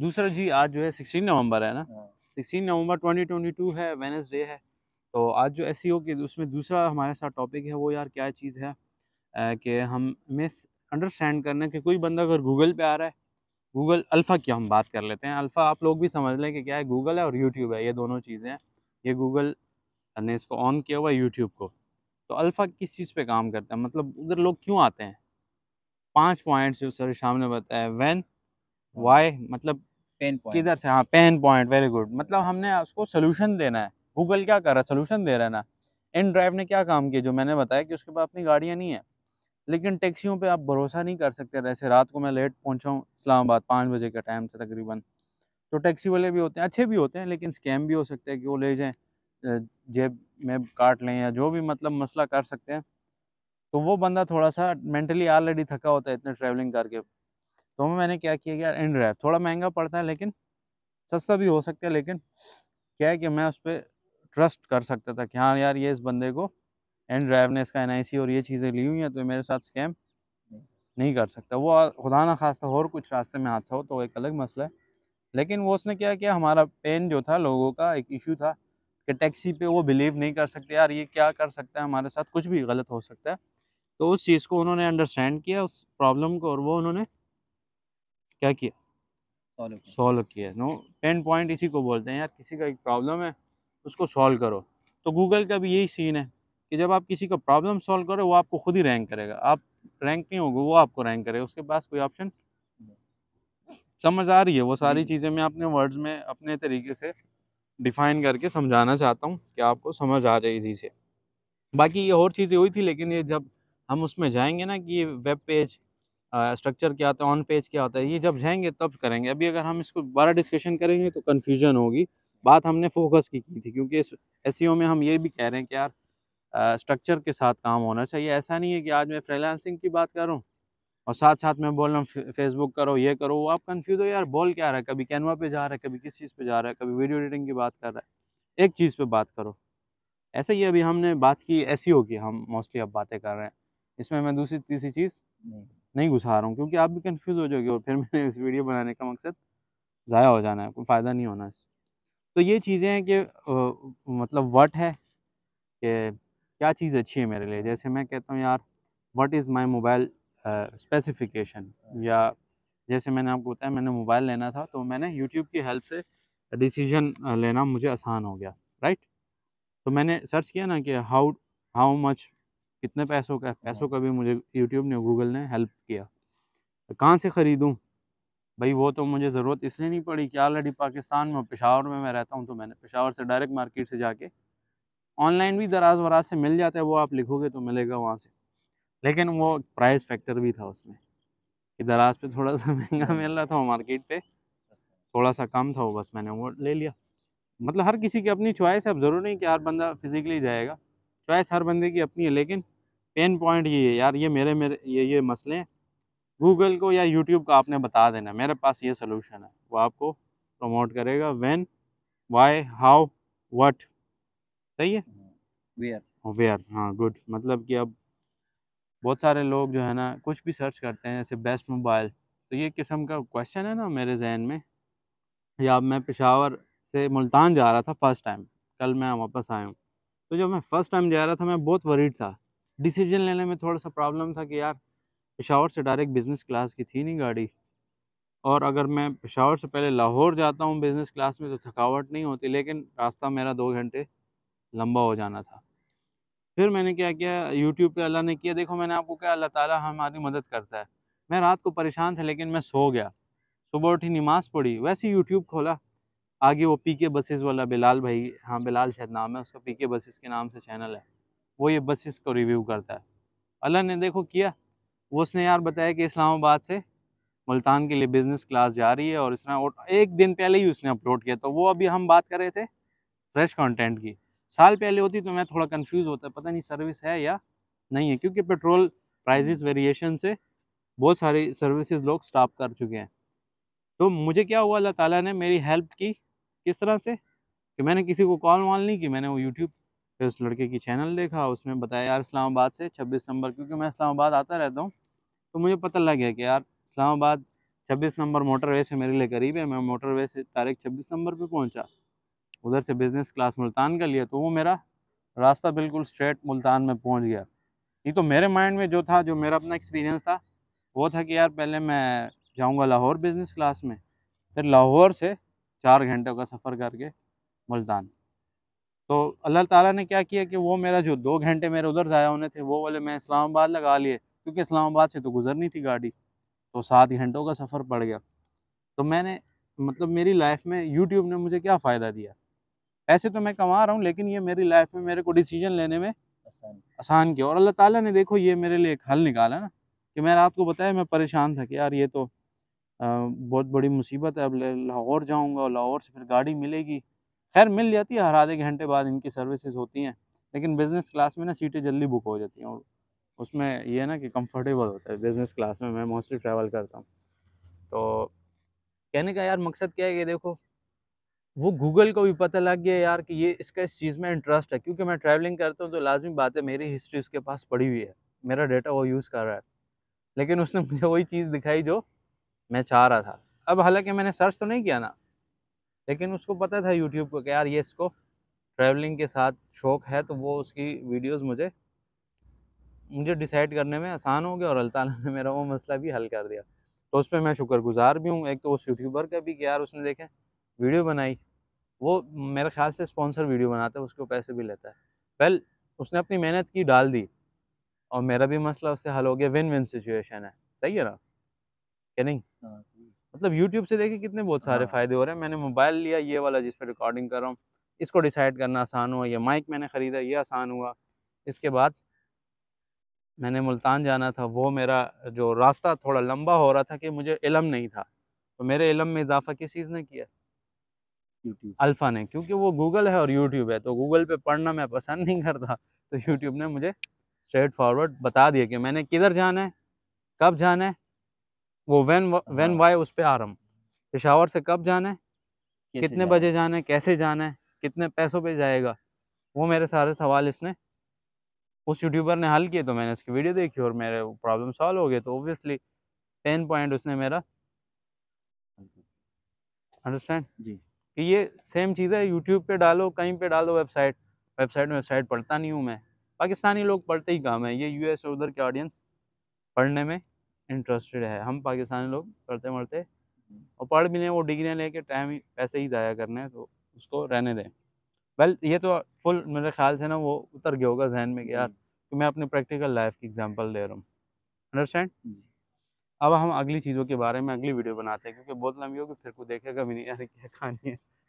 दूसरा जी आज जो है सिक्सटीन नवंबर है ना सिक्सटीन हाँ। नवंबर ट्वेंटी ट्वेंटी टू है वेनसडे है तो आज जो ऐसी हो कि उसमें दूसरा हमारे साथ टॉपिक है वो यार क्या चीज़ है कि हम मिस अंडरस्टैंड करना कि कोई बंदा अगर गूगल पे आ रहा है गूगल अल्फ़ा की हम बात कर लेते हैं अल्फ़ा आप लोग भी समझ लें कि क्या है गूगल है और यूट्यूब है ये दोनों चीज़ें हैं ये गूगल ने इसको ऑन किया हुआ है यूट्यूब को तो अल्फ़ा किस चीज़ पर काम करता है मतलब उधर लोग क्यों आते हैं पाँच पॉइंट्स जो सर शाम ने बताया वैन वाई हाँ। मतलब पेन किधर से हाँ पेन पॉइंट वेरी गुड मतलब हमने उसको सोल्यूशन देना है गूगल क्या कर रहा है सोल्यूशन दे रहा है ना इन ड्राइव ने क्या काम किया जो मैंने बताया कि उसके पास अपनी गाड़ियाँ नहीं है लेकिन टैक्सियों पे आप भरोसा नहीं कर सकते जैसे रात को मैं लेट पहुँचाऊँ इस्लामाबाद पाँच बजे के टाइम से तकरीबन तो टैक्सी वाले भी होते हैं अच्छे भी होते हैं लेकिन स्कैम भी हो सकते हैं कि वो ले जाएँ जेब में काट लें या जो भी मतलब मसला कर सकते हैं तो वो बंदा थोड़ा सा मेंटली ऑलरेडी थका होता है इतने ट्रैवलिंग करके तो हमें मैंने क्या किया यार एंड रैप थोड़ा महंगा पड़ता है लेकिन सस्ता भी हो सकता है लेकिन क्या है कि मैं उस पर ट्रस्ट कर सकता था कि हाँ यार ये इस बंदे को एंड ड्राइव ने इसका एन और ये चीज़ें ली हुई हैं तो मेरे साथ स्कैम नहीं कर सकता वो खुदा ना खास्ता और कुछ रास्ते में हादसा हो तो एक अलग मसला है लेकिन वो उसने क्या किया हमारा पेन जो था लोगों का एक इशू था कि टैक्सी पे वो बिलीव नहीं कर सकते यार ये क्या कर सकता है हमारे साथ कुछ भी गलत हो सकता है तो उस चीज़ को उन्होंने अंडरस्टैंड किया उस प्रॉब्लम को और वो उन्होंने क्या किया सॉल्व किया नो पेन पॉइंट इसी को बोलते हैं यार किसी का एक प्रॉब्लम है उसको सॉल्व करो तो गूगल का भी यही सीन है कि जब आप किसी का प्रॉब्लम सॉल्व करो वो आपको खुद ही रैंक करेगा आप रैंक नहीं होगा वो आपको रैंक करेगा उसके पास कोई ऑप्शन समझ आ रही है वो सारी हम्म। चीज़ें मैं अपने वर्ड्स में अपने तरीके से डिफाइन करके समझाना चाहता हूँ कि आपको समझ आ जाए इसी से बाकी ये और चीज़ें हुई थी लेकिन ये जब हम उसमें जाएंगे ना कि ये वेब पेज स्ट्रक्चर क्या आता है ऑन पेज क्या होता है ये जब जाएंगे तब करेंगे अभी अगर हम इसको दोबारा डिस्कशन करेंगे तो कन्फ्यूजन होगी बात हमने फोकस की की थी क्योंकि एस में हम ये भी कह रहे हैं कि यार स्ट्रक्चर के साथ काम होना चाहिए ऐसा नहीं है कि आज मैं फ्रीलांसिंग की बात करूँ और साथ साथ मैं बोल रहा हूँ फेसबुक करो ये करो वो आप कन्फ्यूज हो यार बोल क्या रहा है कभी कैनवा पे जा रहा है कभी किस चीज़ पे जा रहा है कभी वीडियो एडिटिंग की बात कर रहा है एक चीज़ पे बात करो ऐसे ही अभी हमने बात की ऐसी होगी हम मोस्टली अब बातें कर रहे हैं इसमें मैं दूसरी तीसरी चीज़ नहीं नहीं घुसा रहा हूँ क्योंकि आप भी कन्फ्यूज़ हो जाओगे और फिर मैंने इस वीडियो बनाने का मकसद ज़ाया हो जाना है कोई फ़ायदा नहीं होना इससे तो ये चीज़ें हैं कि मतलब वट है कि क्या चीज़ अच्छी है मेरे लिए जैसे मैं कहता हूँ यार what is my mobile specification या जैसे मैंने आपको बताया मैंने मोबाइल लेना था तो मैंने यूट्यूब की हेल्प से डिसीजन लेना मुझे आसान हो गया राइट तो मैंने सर्च किया ना कि हाउ हाउ मच कितने पैसों का हाँ। पैसों का भी मुझे यूट्यूब ने गूगल ने हेल्प किया तो कहाँ से ख़रीदूँ भाई वो तो मुझे ज़रूरत इसलिए नहीं पड़ी कि ऑलरेडी पाकिस्तान में पेशावर में मैं रहता हूँ तो मैंने पेशावर से डायरेक्ट मार्केट से जाके ऑनलाइन भी दराज वराज से मिल जाता है वो आप लिखोगे तो मिलेगा वहाँ से लेकिन वो प्राइस फैक्टर भी था उसमें कि दराज पे थोड़ा सा महंगा मिल रहा था मार्केट पे थोड़ा सा कम था वो बस मैंने वो ले लिया मतलब हर किसी की अपनी चॉइस है अब ज़रूर नहीं कि हर बंदा फिज़िकली जाएगा चॉइस हर बंदे की अपनी है लेकिन पेन पॉइंट ये है यार ये मेरे मेरे ये ये मसले गूगल को या यूट्यूब को आपने बता देना मेरे पास ये सोल्यूशन है वो आपको प्रमोट करेगा वेन वाई हाउ वट सही है वेयर वेयर हाँ गुड मतलब कि अब बहुत सारे लोग जो है ना कुछ भी सर्च करते हैं जैसे बेस्ट मोबाइल तो ये किस्म का क्वेश्चन है ना मेरे जहन में या मैं पेशावर से मुल्तान जा रहा था फ़र्स्ट टाइम कल मैं वापस आया हूँ तो जब मैं फ़र्स्ट टाइम जा रहा था मैं बहुत वरीड था डिसीजन लेने में थोड़ा सा प्रॉब्लम था कि यार पेशावर से डायरेक्ट बिज़नेस क्लास की थी नहीं गाड़ी और अगर मैं पेशावर से पहले लाहौर जाता हूँ बिज़नेस क्लास में तो थकावट नहीं होती लेकिन रास्ता मेरा दो घंटे लंबा हो जाना था फिर मैंने क्या किया यूट्यूब पे अल्लाह ने किया देखो मैंने आपको क्या अल्लाह ताला हमारी मदद करता है मैं रात को परेशान था लेकिन मैं सो गया सुबह उठी नमाज़ पढ़ी वैसे यूट्यूब खोला आगे वो पी के बसेज़ वाला बिलाल भाई हाँ बिलाल शायद नाम है उसका पी के बसेस के नाम से चैनल है वो ये बसेस को रिव्यू करता है अल्लाह ने देखो किया वो उसने यार बताया कि इस्लामाबाद से मुल्तान के लिए बिज़नेस क्लास जा रही है और इसने एक दिन पहले ही उसने अपलोड किया तो वो अभी हम बात कर रहे थे फ्रेश कंटेंट की साल पहले होती तो मैं थोड़ा कंफ्यूज होता पता नहीं सर्विस है या नहीं है क्योंकि पेट्रोल प्राइजेस वेरिएशन से बहुत सारी सर्विसेज लोग स्टॉप कर चुके हैं तो मुझे क्या हुआ अल्लाह ताला ने मेरी हेल्प की किस तरह से कि मैंने किसी को कॉल वॉल नहीं की मैंने वो यूट्यूब फिर उस लड़के की चैनल देखा उसमें बताया यार इस्लामाबाद से छब्बीस नंबर क्योंकि मैं इस्लामाबाद आता रहता हूँ तो मुझे पता लग गया कि यार इस्लामाबाद छब्बीस नंबर मोटरवे से मेरे लिए करीब है मैं मोटरवे से तारीख छब्बीस नंबर पर पहुँचा उधर से बिज़नेस क्लास मुल्तान का लिया तो वो मेरा रास्ता बिल्कुल स्ट्रेट मुल्तान में पहुँच गया ये तो मेरे माइंड में जो था जो मेरा अपना एक्सपीरियंस था वो था कि यार पहले मैं जाऊँगा लाहौर बिज़नेस क्लास में फिर लाहौर से चार घंटों का सफ़र करके मुल्तान तो अल्लाह ताला ने क्या किया कि वो मेरा जो दो घंटे मेरे उधर ज़ाया होने थे वो वाले मैं इस्लामाबाद लगा लिए क्योंकि इस्लामाबाद से तो गुजरनी थी गाड़ी तो सात घंटों का सफ़र पड़ गया तो मैंने मतलब मेरी लाइफ में यूट्यूब ने मुझे क्या फ़ायदा दिया ऐसे तो मैं कमा रहा हूँ लेकिन ये मेरी लाइफ में मेरे को डिसीजन लेने में आसान किया और अल्लाह ताला ने देखो ये मेरे लिए एक हल निकाला ना कि मैं रात को बताया मैं परेशान था कि यार ये तो बहुत बड़ी मुसीबत है अब लाहौर जाऊँगा लाहौर से फिर गाड़ी मिलेगी खैर मिल जाती है हर आधे घंटे बाद इनकी सर्विसेज होती हैं लेकिन बिज़नेस क्लास में ना सीटें जल्दी बुक हो जाती हैं और उसमें ये है ना कि कंफर्टेबल होता है बिज़नेस क्लास में मैं मोस्टली ट्रैवल करता हूँ तो कहने का यार मकसद क्या है कि देखो वो गूगल को भी पता लग गया यार कि ये इसका इस चीज़ में इंटरेस्ट है क्योंकि मैं ट्रैवलिंग करता हूँ तो लाजमी बात है मेरी हिस्ट्री उसके पास पड़ी हुई है मेरा डेटा वो यूज़ कर रहा है लेकिन उसने मुझे वही चीज़ दिखाई जो मैं चाह रहा था अब हालांकि मैंने सर्च तो नहीं किया ना लेकिन उसको पता था यूट्यूब को कि यार ये इसको ट्रैवलिंग के साथ शौक़ है तो वो उसकी वीडियोस मुझे मुझे डिसाइड करने में आसान हो गया और अल्लाह ताला ने मेरा वो मसला भी हल कर दिया तो उस पर मैं शुक्रगुजार भी हूँ एक तो उस यूट्यूबर का भी कि यार उसने देखें वीडियो बनाई वो मेरे ख्याल से स्पॉन्सर वीडियो बनाता है उसको पैसे भी लेता है वेल उसने अपनी मेहनत की डाल दी और मेरा भी मसला उससे हल हो गया विन विन सिचुएशन है सही है ना क्या नहीं हाँ, मतलब यूट्यूब से देखे कितने बहुत सारे हाँ। फ़ायदे हो रहे हैं मैंने मोबाइल लिया ये वाला जिस पर रिकॉर्डिंग कर रहा हूँ इसको डिसाइड करना आसान हुआ ये माइक मैंने ख़रीदा ये आसान हुआ इसके बाद मैंने मुल्तान जाना था वो मेरा जो रास्ता थोड़ा लंबा हो रहा था कि मुझे इलम नहीं था तो मेरे इलम में इजाफा किस चीज़ ने किया यूट्यूब अल्फ़ा ने क्योंकि वो गूगल है और यूट्यूब है तो गूगल पे पढ़ना मैं पसंद नहीं करता तो यूट्यूब ने मुझे स्ट्रेट फॉरवर्ड बता दिया कि मैंने किधर जाना है कब जाना है वो वैन वैन वाई उस पर आरम्भ पेशावर से कब जाना है कितने बजे जाना है कैसे जाना है कितने पैसों पे जाएगा वो मेरे सारे सवाल इसने उस यूट्यूबर ने हल किए तो मैंने उसकी वीडियो देखी और मेरे प्रॉब्लम सॉल्व हो गए तो ओबियसली टेन पॉइंट उसने मेरा अंडरस्टैंड जी कि ये सेम चीज़ है यूट्यूब पे डालो कहीं पे डालो वेबसाइट वेबसाइट वेबसाइट पढ़ता नहीं हूँ मैं पाकिस्तानी लोग पढ़ते ही काम है ये यूएस और उधर के ऑडियंस पढ़ने में इंटरेस्टेड है हम पाकिस्तानी लोग पढ़ते मरते हम्म। और पढ़ भी लें वो डिग्रियाँ लेके टाइम ही पैसे ही ज़ाया करने हैं तो उसको रहने दें वेल ये तो फुल मेरे ख्याल से ना वो उतर गया होगा जहन में कि यार हम्म। कि मैं अपनी प्रैक्टिकल लाइफ की एग्जांपल दे रहा हूँ अंडरस्टैंड हम्म। अब हम अगली चीज़ों के बारे में अगली वीडियो बनाते हैं क्योंकि बहुत लंबी होगी फिर को देखेगा भी नहीं यार क्या कहानी है